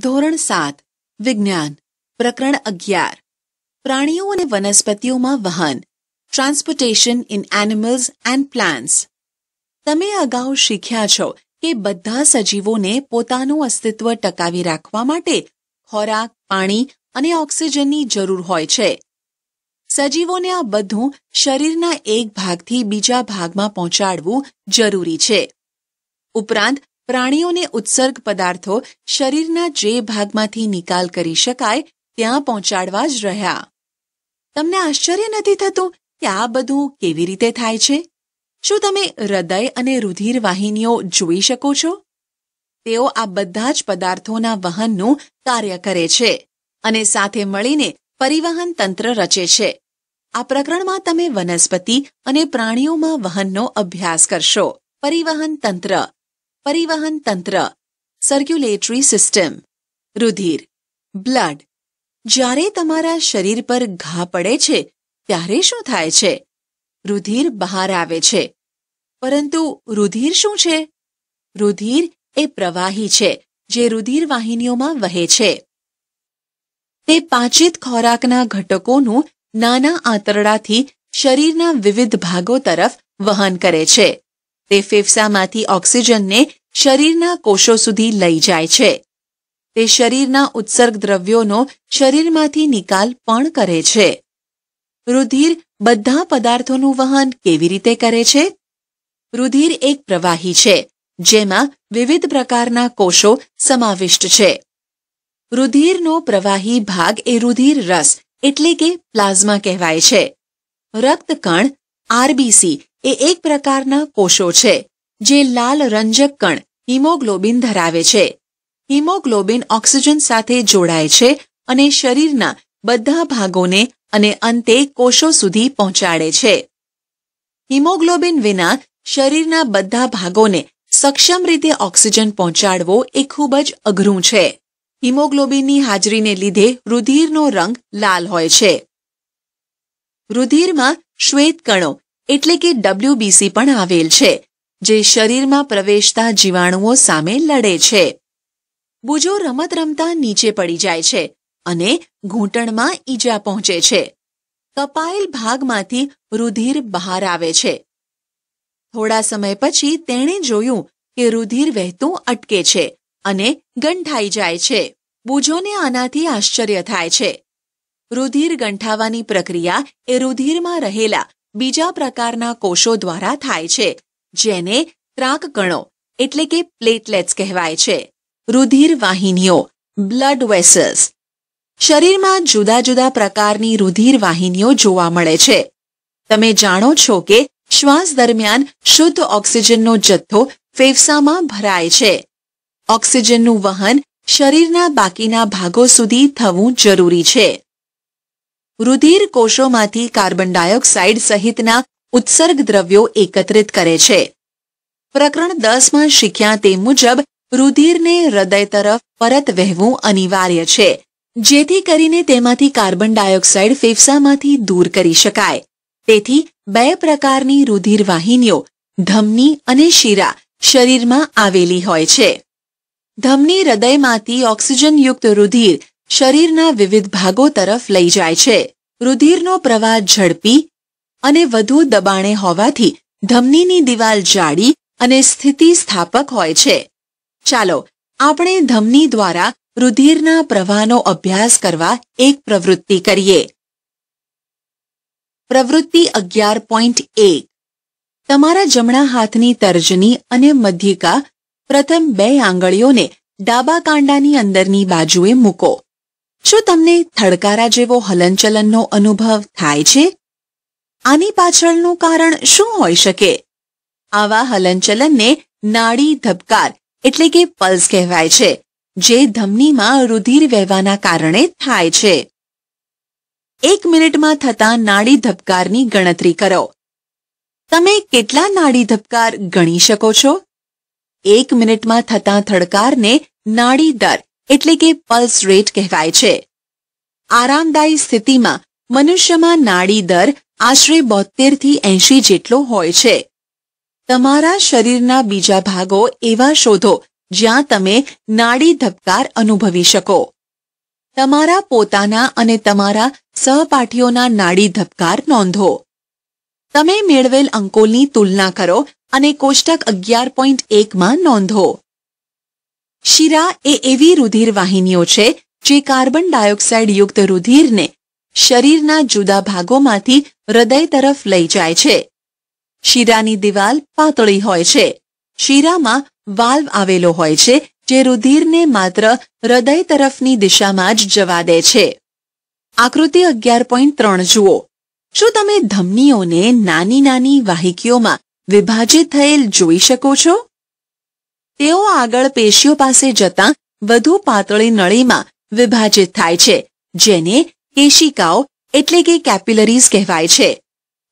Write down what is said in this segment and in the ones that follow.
ધોરણ સાત વિજ્ઞાન પ્રકરણ અગિયાર પ્રાણીઓ અને વનસ્પતિઓમાં વહન transportation in animals and plants તમે અગાઉ શીખ્યા છો કે બધા સજીવોને પોતાનું અસ્તિત્વ ટકાવી રાખવા માટે ખોરાક પાણી અને ઓક્સિજનની જરૂર હોય છે સજીવોને આ બધું શરીરના એક ભાગથી બીજા ભાગમાં પહોંચાડવું જરૂરી છે ઉપરાંત પ્રાણીઓને ઉત્સર્ગ પદાર્થો શરીરના જે ભાગમાંથી નિકાલ કરી શકાય ત્યાં પહોંચાડવા જ રહ્યા તમને આશ્ચર્ય નથી થતું કે આ બધું કેવી રીતે થાય છે શું તમે હૃદય અને રુધિર વાહિનીઓ જોઈ શકો છો તેઓ આ બધા જ પદાર્થોના વહનનું કાર્ય કરે છે અને સાથે મળીને પરિવહન તંત્ર રચે છે આ પ્રકરણમાં તમે વનસ્પતિ અને પ્રાણીઓમાં વહનનો અભ્યાસ કરશો પરિવહન તંત્ર પરિવહન તંત્ર સર્ક્યુલેટરી સિસ્ટમ રુધિર બ્લડ જ્યારે તમારા શરીર પર ઘા પડે છે ત્યારે શું થાય છે રુધિર બહાર આવે છે પરંતુ રુધિર શું છે રુધિર એ પ્રવાહી છે જે રુધિર વાહિનીઓમાં વહે છે તે પાચિત ખોરાકના ઘટકોનું નાના આંતરડાથી શરીરના વિવિધ ભાગો તરફ વહન કરે છે તે ફેફસામાંથી ઓક્સિજનને શરીરના કોષો સુધી લઈ જાય છે તે શરીરના ઉત્સર્ગ દ્રવ્યોનો શરીરમાંથી નિકાલ પણ કરે છે રુધિર બધા પદાર્થોનું વહન કેવી રીતે કરે છે રુધિર એક પ્રવાહી છે જેમાં વિવિધ પ્રકારના કોષો સમાવિષ્ટ છે રુધિરનો પ્રવાહી ભાગ એ રુધિર રસ એટલે કે પ્લાઝમા કહેવાય છે રક્તકણ આરબીસી એ એક પ્રકારના કોષો છે જે લાલ રંજક કણ હિમોગ્લોબિન ધરાવે છે હિમોગ્લોબિન ઓક્સિજન સાથે જોડાય છે અને શરીરના બધા ભાગોને અને અંતે કોષો સુધી પહોંચાડે છે હિમોગ્લોબિન વિના શરીરના બધા ભાગોને સક્ષમ રીતે ઓક્સિજન પહોંચાડવો એ ખૂબ જ અઘરું છે હિમોગ્લોબિનની હાજરીને લીધે રુધિરનો રંગ લાલ હોય છે રુધિરમાં શ્વેત કણો એટલે કે ડબલ્યુબીસી પણ આવેલ છે જે શરીરમાં પ્રવેશતા જીવાણુઓ સામે લડે છે બુજો રમત રમતા નીચે પડી જાય છે અને ઘૂંટણમાં ઈજા પહોંચે છે કપાયેલ ભાગમાંથી રુધિર બહાર આવે છે થોડા સમય પછી તેણે જોયું કે રુધિર વહેતું અટકે છે અને ગંઠાઈ જાય છે બુજોને આનાથી આશ્ચર્ય થાય છે રુધિર ગંઠાવાની પ્રક્રિયા એ રુધિરમાં રહેલા બીજા પ્રકારના કોષો દ્વારા થાય છે જેને ત્રાક ગણો એટલે કે પ્લેટલેટ્સ કહેવાય છે રુધિર વાહિનીઓ બ્લડ વેસલ્સ શરીરમાં જુદા જુદા પ્રકારની રુધિર વાહિનીઓ જોવા મળે છે તમે જાણો છો કે શ્વાસ દરમિયાન શુદ્ધ ઓક્સિજનનો જથ્થો ફેફસામાં ભરાય છે ઓક્સિજનનું વહન શરીરના બાકીના ભાગો સુધી થવું જરૂરી છે રુધિર કોષોમાંથી કાર્બન ડાયોક્સાઇડ સહિતના ઉત્સર્ગ દ્રવ્યો એકત્રિત કરે છે પ્રકરણ દસમાં શીખ્યા તે મુજબ રુધિરને હૃદય તરફ પરત વહેવું અનિવાર્ય છે જેથી કરીને તેમાંથી કાર્બન ડાયોક્સાઇડ ફેફસામાંથી દૂર કરી શકાય તેથી બે પ્રકારની રુધિર વાહિનીઓ ધમની અને શીરા શરીરમાં આવેલી હોય છે ધમની હૃદયમાંથી ઓક્સિજનયુક્ત રુધિર શરીરના વિવિધ ભાગો તરફ લઈ જાય છે રુધિરનો પ્રવાહ ઝડપી અને વધુ દબાણે હોવાથી ધમનીની દિવાલ જાડી અને સ્થિતિસ્થાપક હોય છે ચાલો આપણે ધમની દ્વારા રુધિરના પ્રવાહનો અભ્યાસ કરવા એક પ્રવૃત્તિ કરીએ પ્રવૃત્તિ અગિયાર પોઈન્ટ એક તમારા જમણા હાથની તર્જની અને મધ્યિકા પ્રથમ બે આંગળીઓને ડાબા કાંડાની અંદરની બાજુએ મૂકો શું તમને થડકારા જેવો હલનચલનનો અનુભવ થાય છે આની પાછળનું કારણ શું હોઈ શકે આવા હલનચલનને નાડી ધબકાર એટલે કે પલ્સ કહેવાય છે જે ધમનીમાં રુધિર વહેવાના કારણે થાય છે એક મિનિટમાં થતા નાડી ધબકારની ગણતરી કરો તમે કેટલા નાડી ધબકાર ગણી શકો છો એક મિનિટમાં થતા થડકારને નાડી દર એટલે કે પલ્સ રેટ કહેવાય છે આરામદાયી સ્થિતિમાં મનુષ્યમાં નાડી દર આશરે બોતેર થી એંશી જેટલો હોય છે તમારા શરીરના બીજા ભાગો એવા શોધો જ્યાં તમે નાડી ધબકાર અનુભવી શકો તમારા પોતાના અને તમારા સહપાઠીઓના નાડી ધબકાર નોંધો તમે મેળવેલ અંકોની તુલના કરો અને કોષ્ટક અગિયાર પોઈન્ટ એકમાં નોંધો શીરા એ એવી રુધિર વાહિનીઓ છે જે કાર્બન ડાયોક્સાઇડ યુક્ત રુધિરને શરીરના જુદા ભાગોમાંથી હૃદય તરફ લઈ જાય છે શીરાની દિવાલ પાતળી હોય છે શીરામાં વાલ્વ આવેલો હોય છે જે રુધિરને માત્ર હૃદય તરફની દિશામાં જ જવા દે છે આકૃતિ અગિયાર પોઈન્ટ ત્રણ જુઓ શું તમે ધમનીઓને નાની નાની વાહિકીઓમાં વિભાજિત થયેલ જોઈ શકો છો તેઓ આગળ પેશીઓ પાસે જતાં વધુ પાતળી નળીમાં વિભાજિત થાય છે જેને કેશિકાઓ એટલે કે કેપિલરીઝ કહેવાય છે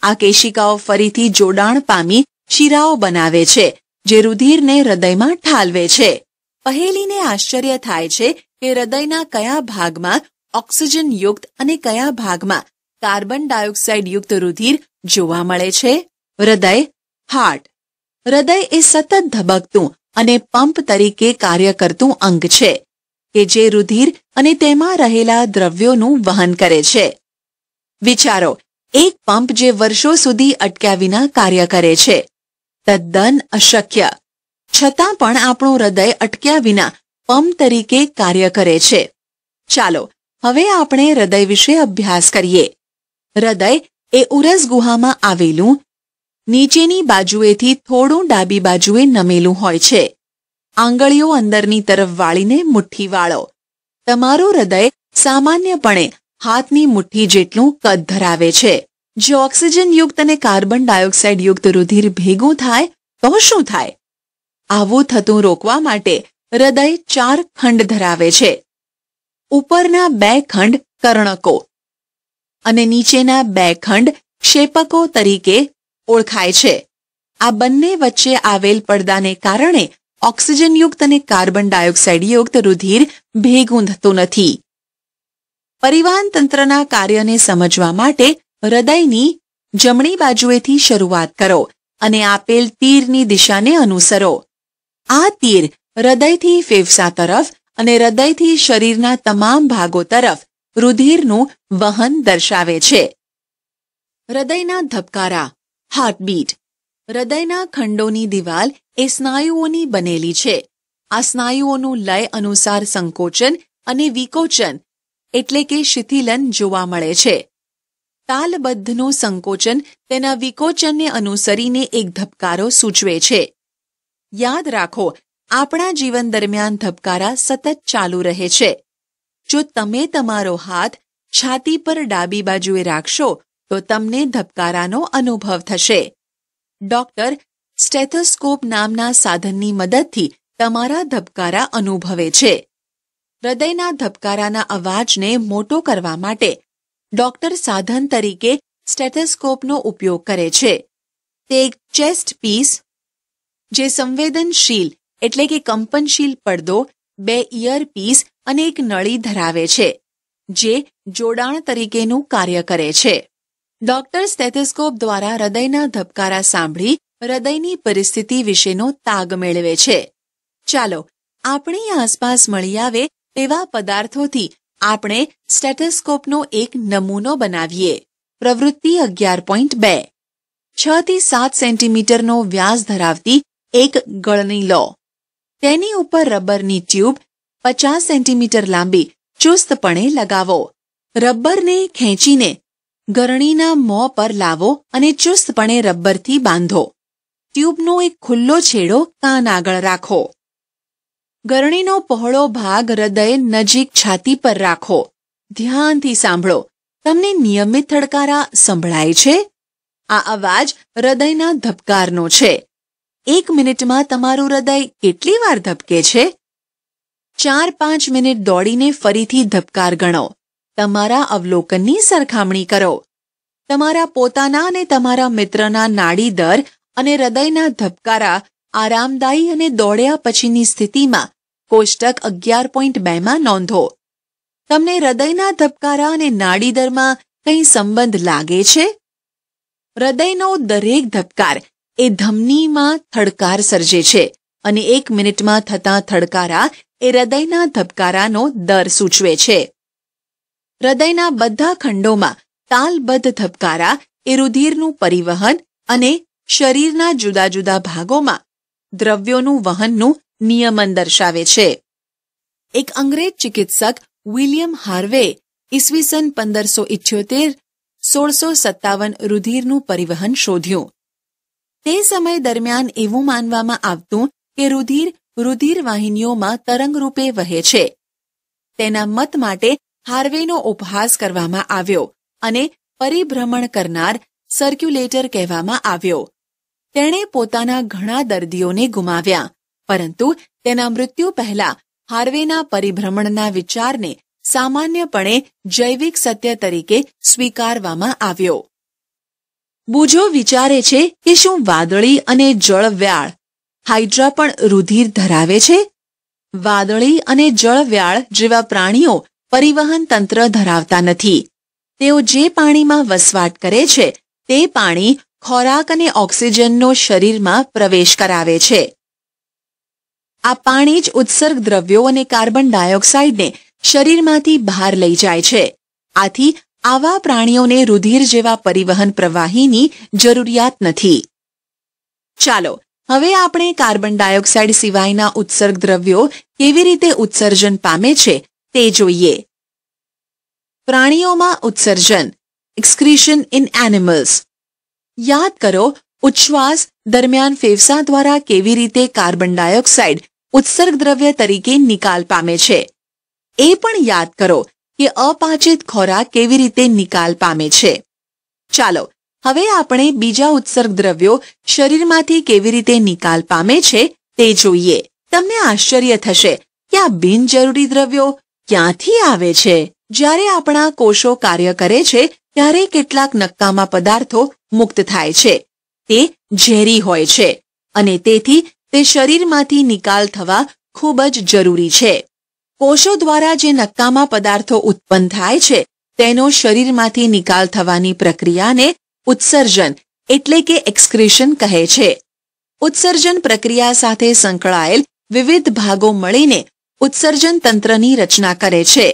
આ કેશિકાઓ ફરીથી જોડાણ પામી શિરાઓ બનાવે છે જે રુધિરને હૃદયમાં ઠાલવે છે પહેલીને આશ્ચર્ય થાય છે કે હૃદયના કયા ભાગમાં ઓક્સિજન યુક્ત અને કયા ભાગમાં કાર્બન ડાયોક્સાઇડ યુક્ત રુધિર જોવા મળે છે હૃદય હાર્ટ હૃદય એ સતત ધબકતું અને પંપ તરીકે કાર્ય કરતું અંગ છે કે જે રુધિર અને તેમાં રહેલા દ્રવ્યોનું વહન કરે છે વિચારો એક પંપ જે વર્ષો સુધી અટક્યા વિના કાર્ય કરે છે તદ્દન અશક્ય છતાં પણ આપણું હૃદય અટક્યા વિના પંપ તરીકે કાર્ય કરે છે ચાલો હવે આપણે હૃદય વિશે અભ્યાસ કરીએ હૃદય એ ઉરસ ગુહામાં આવેલું નીચેની બાજુએથી થોડું ડાબી બાજુએ નમેલું હોય છે આંગળીઓ અંદરની તરફ વાળીને મુઠ્ઠી વાળો તમારું હૃદય સામાન્યપણે હાથની મુઠ્ઠી જેટલું કદ ધરાવે છે જો ઓક્સિજન યુક્ત અને કાર્બન ડાયોક્સાઇડ યુક્ત રુધિર ભેગું થાય તો શું થાય આવું થતું રોકવા માટે હૃદય ચાર ખંડ ધરાવે છે ઉપરના બે ખંડ કર્ણકો અને નીચેના બે ખંડ ક્ષેપકો તરીકે ઓળખાય છે આ બંને વચ્ચે આવેલ પડદાને કારણે ઓક્સિજનયુક્ત અને કાર્બન ડાયોક્સાઇડ યુક્ત રુધિર ભેગું થતું નથી પરિવહન તંત્રના કાર્યને સમજવા માટે હૃદયની જમણી બાજુએથી શરૂઆત કરો અને આપેલ તીરની દિશાને અનુસરો આ તીર હૃદયથી ફેફસા તરફ અને હૃદયથી શરીરના તમામ ભાગો તરફ રુધિરનું વહન દર્શાવે છે હૃદયના ધબકારા હાર્ટબીટ હૃદયના ખંડોની દિવાલ એ સ્નાયુઓની બનેલી છે આ સ્નાયુઓનું લય અનુસાર સંકોચન અને વિકોચન એટલે કે શિથિલન જોવા મળે છે તાલબદ્ધનું સંકોચન તેના વિકોચનને અનુસરીને એક ધબકારો સૂચવે છે યાદ રાખો આપણા જીવન દરમિયાન ધબકારા સતત ચાલુ રહે છે જો તમે તમારો હાથ છાતી પર ડાબી બાજુએ રાખશો તો તમને ધબકારાનો અનુભવ થશે ડોક્ટર સ્ટેથોસ્કોપ નામના સાધનની મદદથી તમારા ધબકારા અનુભવે છે હૃદયના ધબકારાના અવાજને મોટો કરવા માટે ડોક્ટર સાધન તરીકે સ્ટેથોસ્કોપનો ઉપયોગ કરે છે તે એક ચેસ્ટ પીસ જે સંવેદનશીલ એટલે કે કંપનશીલ પડદો બે ઇયર પીસ અને એક નળી ધરાવે છે જે જોડાણ તરીકેનું કાર્ય કરે છે ડોક્ટર સ્ટેથેસ્કોપ દ્વારા હૃદયના ધબકારા સાંભળી હૃદયની પરિસ્થિતિ વિશેનો તાગ મેળવે છે ચાલો આપણી આસપાસ મળી આવે તેવા પદાર્થોથી આપણે સ્ટેથોસ્કોપનો એક નમૂનો બનાવીએ પ્રવૃત્તિ અગિયાર પોઈન્ટ બે છ થી સાત સેન્ટીમીટરનો વ્યાસ ધરાવતી એક ગળની લો તેની ઉપર રબરની ટ્યુબ પચાસ સેન્ટીમીટર લાંબી ચુસ્તપણે લગાવો રબરને ખેંચીને ગરણીના મોં પર લાવો અને ચુસ્તપણે રબ્બરથી બાંધો ટ્યુબનો એક ખુલ્લો છેડો કાન આગળ રાખો ગરણીનો પહોળો ભાગ હૃદય નજીક છાતી પર રાખો ધ્યાનથી સાંભળો તમને નિયમિત થડકારા સંભળાય છે આ અવાજ હૃદયના ધબકારનો છે એક મિનિટમાં તમારું હૃદય કેટલી વાર ધબકે છે ચાર પાંચ મિનિટ દોડીને ફરીથી ધબકાર ગણો તમારા અવલોકનની સરખામણી કરો તમારા પોતાના અને તમારા મિત્રના નાડી દર અને હૃદયના ધબકારા આરામદાયી અને દોડ્યા પછીની સ્થિતિમાં કોષ્ટક અગિયાર પોઈન્ટ બેમાં નોંધો તમને હૃદયના ધબકારા અને નાડીદરમાં કંઈ સંબંધ લાગે છે હૃદયનો દરેક ધબકાર એ ધમનીમાં થડકાર સર્જે છે અને એક મિનિટમાં થતા થડકારા એ હૃદયના ધબકારાનો દર સૂચવે છે હૃદયના બધા ખંડોમાં તાલબદ્ધ ધબકારા એ રુધિરનું પરિવહન અને શરીરના જુદા જુદા ભાગોમાં દ્રવ્યોનું વહનનું નિયમન દર્શાવે છે એક અંગ્રેજ ચિકિત્સક વિલિયમ હાર્વે ઈસવીસન પંદરસો ઇઠ્યોતેર સોળસો સત્તાવન રુધિરનું પરિવહન શોધ્યું તે સમય દરમિયાન એવું માનવામાં આવતું કે રુધિર રુધિરવાહિનીઓમાં તરંગરૂપે વહે છે તેના મત માટે હાર્વેનો ઉપહાસ કરવામાં આવ્યો અને પરિભ્રમણ કરનાર સર્ક્યુલેટર કહેવામાં આવ્યો તેણે પોતાના ઘણા દર્દીઓને ગુમાવ્યા પરંતુ તેના મૃત્યુ પહેલા હાર્વેના પરિભ્રમણના વિચારને સામાન્યપણે જૈવિક સત્ય તરીકે સ્વીકારવામાં આવ્યો બુજો વિચારે છે કે શું વાદળી અને જળવ્યાળ હાઇડ્રા પણ રુધિર ધરાવે છે વાદળી અને જળવ્યાળ જેવા પ્રાણીઓ પરિવહન તંત્ર ધરાવતા નથી તેઓ જે પાણીમાં વસવાટ કરે છે તે પાણી ખોરાક અને ઓક્સિજનનો શરીરમાં પ્રવેશ કરાવે છે આ પાણી જ ઉત્સર્ગ દ્રવ્યો અને કાર્બન ડાયોક્સાઇડને શરીરમાંથી બહાર લઈ જાય છે આથી આવા પ્રાણીઓને રુધિર જેવા પરિવહન પ્રવાહીની જરૂરિયાત નથી ચાલો હવે આપણે કાર્બન ડાયોક્સાઇડ સિવાયના ઉત્સર્ગ દ્રવ્યો કેવી રીતે ઉત્સર્જન પામે છે તે જોઈએ પ્રાણીઓમાં ઉત્સર્જન એક્સક્રીશન ઇન એનિમલ્સ યાદ કરો ઉચ્છ્વાસ દરમિયાન ફેફસા દ્વારા કેવી રીતે કાર્બન ડાયોક્સાઇડ ઉત્સર્ગ દ્રવ્ય તરીકે નિકાલ પામે છે એ પણ યાદ કરો કે અપાચિત ખોરાક કેવી રીતે નિકાલ પામે છે ચાલો હવે આપણે બીજા ઉત્સર્ગ દ્રવ્યો શરીરમાંથી કેવી રીતે નિકાલ પામે છે તે જોઈએ તમને આશ્ચર્ય થશે કે આ બિનજરૂરી દ્રવ્યો ક્યાંથી આવે છે જ્યારે આપણા કોષો કાર્ય કરે છે ત્યારે કેટલાક નક્કામા પદાર્થો મુક્ત થાય છે તે ઝેરી હોય છે અને તેથી તે શરીરમાંથી નિકાલ થવા ખૂબ જ જરૂરી છે કોષો દ્વારા જે નક્કામા પદાર્થો ઉત્પન્ન થાય છે તેનો શરીરમાંથી નિકાલ થવાની પ્રક્રિયાને ઉત્સર્જન એટલે કે એક્સક્રિશન કહે છે ઉત્સર્જન પ્રક્રિયા સાથે સંકળાયેલ વિવિધ ભાગો મળીને ઉત્સર્જન તંત્રની રચના કરે છે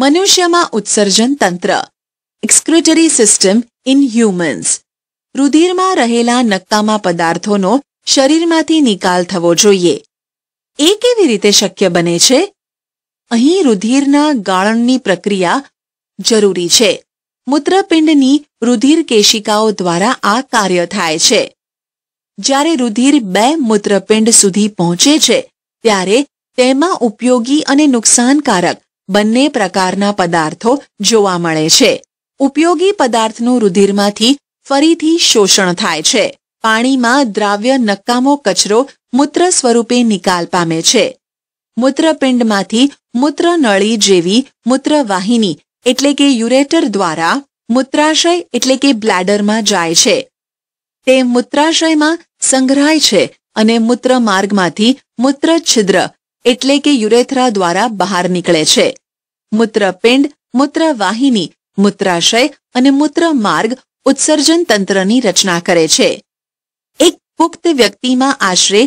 મનુષ્યમાં ઉત્સર્જન તંત્ર એક્સક્રિટરી સિસ્ટમ ઇન હ્યુમન્સ રુધિરમાં રહેલા નક્કામા પદાર્થોનો શરીરમાંથી નિકાલ થવો જોઈએ એ કેવી રીતે શક્ય બને છે અહીં રુધિરના ગાળણની પ્રક્રિયા જરૂરી છે મૂત્રપિંડની રુધિર કેશિકાઓ દ્વારા આ કાર્ય થાય છે જ્યારે રુધિર બે મૂત્રપિંડ સુધી પહોંચે છે ત્યારે તેમાં ઉપયોગી અને નુકસાનકારક બંને પ્રકારના પદાર્થો જોવા મળે છે ઉપયોગી પદાર્થનું રુધિરમાંથી ફરીથી શોષણ થાય છે પાણીમાં દ્રાવ્ય નકામો કચરો મૂત્ર સ્વરૂપે નિકાલ પામે છે મૂત્રપિંડમાંથી મૂત્ર નળી જેવી મૂત્રવાહિની એટલે કે યુરેટર દ્વારા મૂત્રાશય એટલે કે બ્લેડરમાં જાય છે તે મૂત્રાશયમાં સંગ્રહાય છે અને મૂત્ર માર્ગમાંથી મૂત્ર છિદ્ર એટલે કે યુરેથ્રા દ્વારા બહાર નીકળે છે મૂત્રપિંડ મૂત્રવાહિની મૂત્રાશય અને મૂત્ર માર્ગ ઉત્સર્જન તંત્રની રચના કરે છે એક પુખ્ત વ્યક્તિમાં આશરે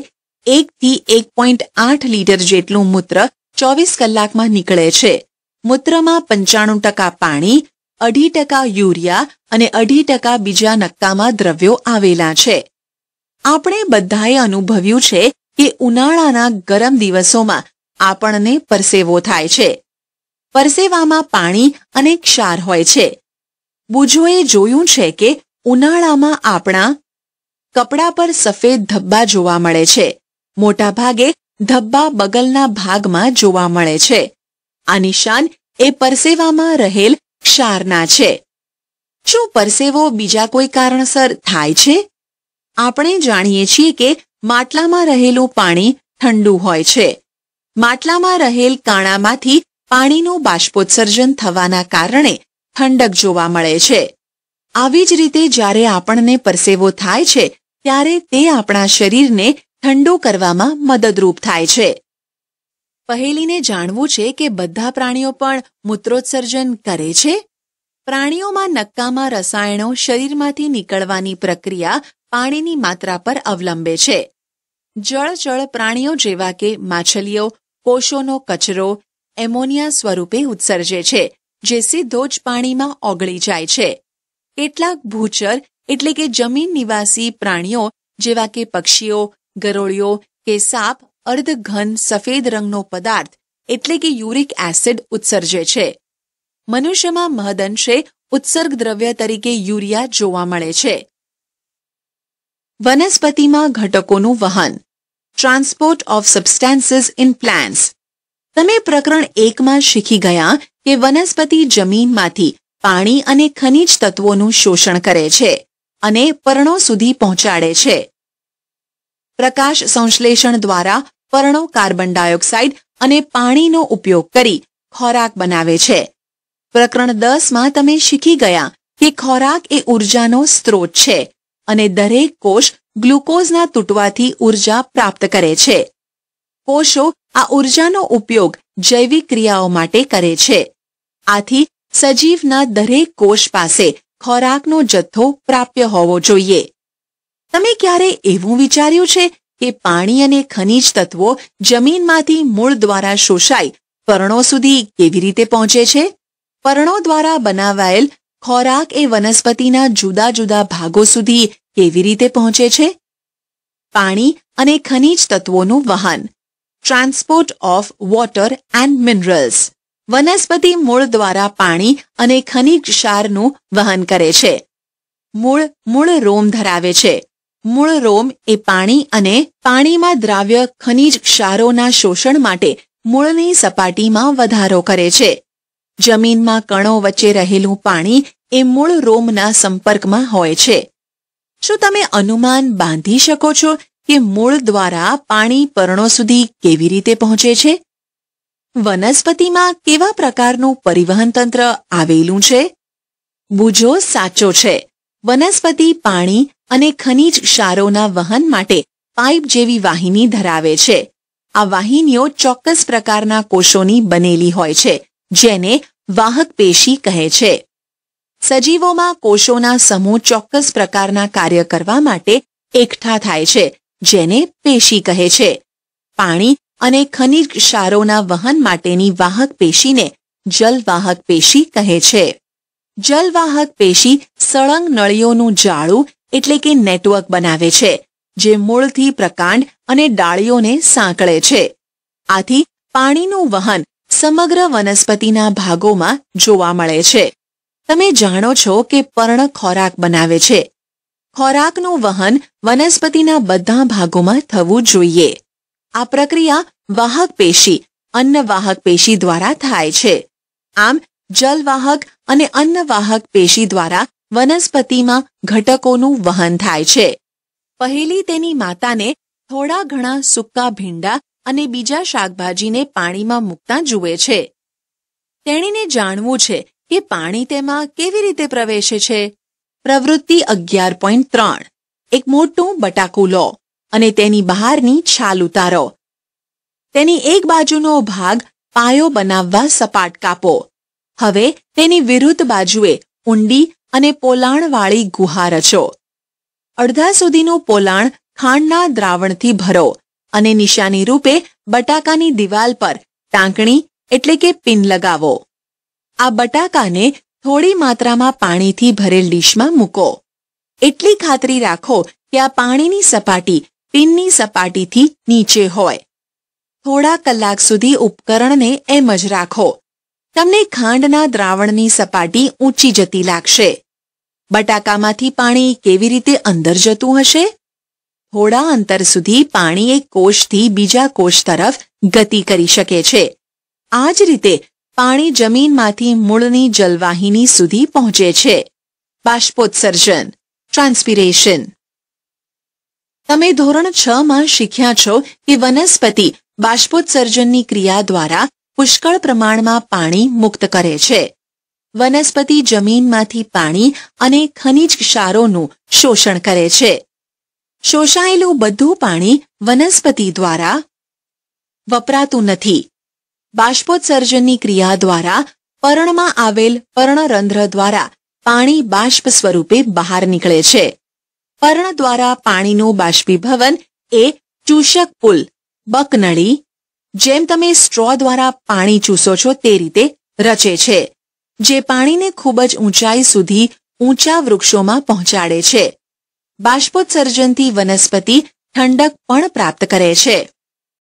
એકથી એક પોઈન્ટ આઠ લીટર જેટલું મૂત્ર ચોવીસ કલાકમાં નીકળે છે મૂત્રમાં પંચાણું ટકા પાણી અઢી ટકા યુરિયા અને અઢી ટકા બીજા નક્કામાં દ્રવ્યો આવેલા છે આપણે બધાએ અનુભવ્યું છે કે ઉનાળાના ગરમ દિવસોમાં આપણને પરસેવો થાય છે પરસેવામાં પાણી અને ક્ષાર હોય છે બુજોએ જોયું છે કે ઉનાળામાં આપણા કપડા પર સફેદ ધબ્બા જોવા મળે છે મોટાભાગે ધબ્બા બગલના ભાગમાં જોવા મળે છે આ નિશાન એ પરસેવામાં રહેલ ક્ષારના છે શું પરસેવો બીજા કોઈ કારણસર થાય છે આપણે જાણીએ છીએ કે માટલામાં રહેલું પાણી ઠંડુ હોય છે માટલામાં રહેલ કાણામાંથી પાણીનું બાષ્પોત્સર્જન થવાના કારણે ઠંડક જોવા મળે છે આવી જ રીતે જ્યારે આપણને પરસેવો થાય છે ત્યારે તે આપણા શરીરને ઠંડુ કરવામાં મદદરૂપ થાય છે પહેલીને જાણવું છે કે બધા પ્રાણીઓ પણ મૂત્રોત્સર્જન કરે છે પ્રાણીઓમાં નક્કામાં રસાયણો શરીરમાંથી નીકળવાની પ્રક્રિયા પાણીની માત્રા પર અવલંબે છે જળચળ પ્રાણીઓ જેવા કે માછલીઓ કોષોનો કચરો એમોનિયા સ્વરૂપે ઉત્સર્જે છે જે સીધો જ પાણીમાં ઓગળી જાય છે કેટલાક ભૂચર એટલે કે જમીન નિવાસી પ્રાણીઓ જેવા કે પક્ષીઓ ગરોળીઓ કે સાપ અર્ધઘન સફેદ રંગનો પદાર્થ એટલે કે યુરિક એસિડ ઉત્સર્જે છે મનુષ્યમાં મહદ અંશે ઉત્સર્ગ દ્રવ્ય તરીકે યુરિયા જોવા મળે છે વનસ્પતિમાં ઘટકોનું વહન transport of substances in plants તમે પ્રકરણ એકમાં શીખી ગયા કે વનસ્પતિ જમીનમાંથી પાણી અને ખનિજ તત્વોનું શોષણ કરે છે અને પર્ણો સુધી પહોંચાડે છે પ્રકાશ સંશ્લેષણ દ્વારા પર્ણો કાર્બન ડાયોક્સાઇડ અને પાણીનો ઉપયોગ કરી ખોરાક બનાવે છે પ્રકરણ દસમાં તમે શીખી ગયા કે ખોરાક એ ઉર્જાનો સ્ત્રોત છે અને દરેક કોષ ગ્લુકોઝના તૂટવાથી ઉર્જા પ્રાપ્ત કરે છે કોષો આ ઉર્જાનો ઉપયોગ જૈવિક ક્રિયાઓ માટે કરે છે આથી સજીવના દરેક કોષ પાસે ખોરાકનો જથ્થો પ્રાપ્ય હોવો જોઈએ તમે ક્યારે એવું વિચાર્યું છે કે પાણી અને ખનિજ તત્વો જમીનમાંથી મૂળ દ્વારા શોષાય પર્ણો સુધી કેવી રીતે પહોંચે છે પર્ણો દ્વારા બનાવાયેલ ખોરાક એ વનસ્પતિના જુદા જુદા ભાગો સુધી કેવી રીતે પહોંચે છે પાણી અને ખનિજ તત્વોનું વહન transport of water and minerals વનસ્પતિ મૂળ દ્વારા પાણી અને ખનિજ ક્ષારનું વહન કરે છે મૂળ મૂળ રોમ ધરાવે છે મૂળ રોમ એ પાણી અને પાણીમાં દ્રાવ્ય ખનિજ ક્ષારોના શોષણ માટે મૂળની સપાટીમાં વધારો કરે છે જમીનમાં કણો વચ્ચે રહેલું પાણી એ મૂળ રોમના સંપર્કમાં હોય છે શું તમે અનુમાન બાંધી શકો છો કે મૂળ દ્વારા પાણી પર્ણો સુધી કેવી રીતે પહોંચે છે વનસ્પતિમાં કેવા પ્રકારનું પરિવહન તંત્ર આવેલું છે બુજો સાચો છે વનસ્પતિ પાણી અને ખનિજ ક્ષારોના વહન માટે પાઇપ જેવી વાહિની ધરાવે છે આ વાહિનીઓ ચોક્કસ પ્રકારના કોષોની બનેલી હોય છે જેને વાહક પેશી કહે છે સજીવોમાં કોષોના સમૂહ ચોક્કસ પ્રકારના કાર્ય કરવા માટે એકઠા થાય છે જેને પેશી કહે છે પાણી અને ખનિજ ક્ષારોના વહન માટેની વાહક પેશીને જલવાહક પેશી કહે છે જલવાહક પેશી સળંગ નળીઓનું જાળું એટલે કે નેટવર્ક બનાવે છે જે મૂળથી પ્રકાંડ અને ડાળીઓને સાંકળે છે આથી પાણીનું વહન સમગ્ર વનસ્પતિના ભાગોમાં જોવા મળે છે તમે જાણો છો કે પર્ણ ખોરાક બનાવે છે ખોરાકનું વહન વનસ્પતિના બધા ભાગોમાં થવું જોઈએ આ પ્રક્રિયા વાહક પેશી અન્નવાહક પેશી દ્વારા થાય છે આમ જલવાહક અને અન્નવાહક પેશી દ્વારા વનસ્પતિમાં ઘટકોનું વહન થાય છે પહેલી તેની માતાને થોડા ઘણા સૂકા ભીંડા અને બીજા શાકભાજીને પાણીમાં મૂકતા જુએ છે તેણીને જાણવું છે કે પાણી તેમાં કેવી રીતે પ્રવેશે છે પ્રવૃત્તિ અગિયાર પોઈન્ટ ત્રણ એક મોટું બટાકું લો અને તેની બહારની છાલ ઉતારો તેની એક બાજુનો ભાગ પાયો બનાવવા સપાટ કાપો હવે તેની વિરુદ્ધ બાજુએ ઊંડી અને પોલાણવાળી ગુહા રચો અડધા સુધીનું પોલાણ ખાંડના દ્રાવણથી ભરો અને નિશાની રૂપે બટાકાની દિવાલ પર ટાંકણી એટલે કે પિન લગાવો આ બટાકાને થોડી માત્રામાં પાણીથી ભરેલ ડીશમાં મૂકો એટલી ખાતરી રાખો કે આ પાણીની સપાટી ટીનની સપાટીથી નીચે હોય થોડા કલાક સુધી ઉપકરણને એમ જ રાખો તમને ખાંડના દ્રાવણની સપાટી ઊંચી જતી લાગશે બટાકામાંથી પાણી કેવી રીતે અંદર જતું હશે થોડા અંતર સુધી પાણી એક કોષથી બીજા કોષ તરફ ગતિ કરી શકે છે આ જ રીતે પાણી જમીનમાંથી મૂળની જલવાહિની સુધી પહોંચે છે બાષ્પોત્સર્જન ટ્રાન્સપિરેશન તમે ધોરણ છ માં શીખ્યા છો કે વનસ્પતિ બાષ્પોત્સર્જનની ક્રિયા દ્વારા પુષ્કળ પ્રમાણમાં પાણી મુક્ત કરે છે વનસ્પતિ જમીનમાંથી પાણી અને ખનિજ ક્ષારોનું શોષણ કરે છે શોષાયેલું બધું પાણી વનસ્પતિ દ્વારા વપરાતું નથી બાષ્પોત્સર્જનની ક્રિયા દ્વારા પર્ણમાં આવેલ પર્ણરંધ્ર દ્વારા પાણી બાષ્પ સ્વરૂપે બહાર નીકળે છે પર્ણ દ્વારા પાણીનું બાષ્પીભવન એ ચૂષક પુલ બકનળી જેમ તમે સ્ટ્રો દ્વારા પાણી ચૂસો છો તે રીતે રચે છે જે પાણીને ખૂબ જ ઊંચાઈ સુધી ઊંચા વૃક્ષોમાં પહોંચાડે છે બાષ્પોત્સર્જનથી વનસ્પતિ ઠંડક પણ પ્રાપ્ત કરે છે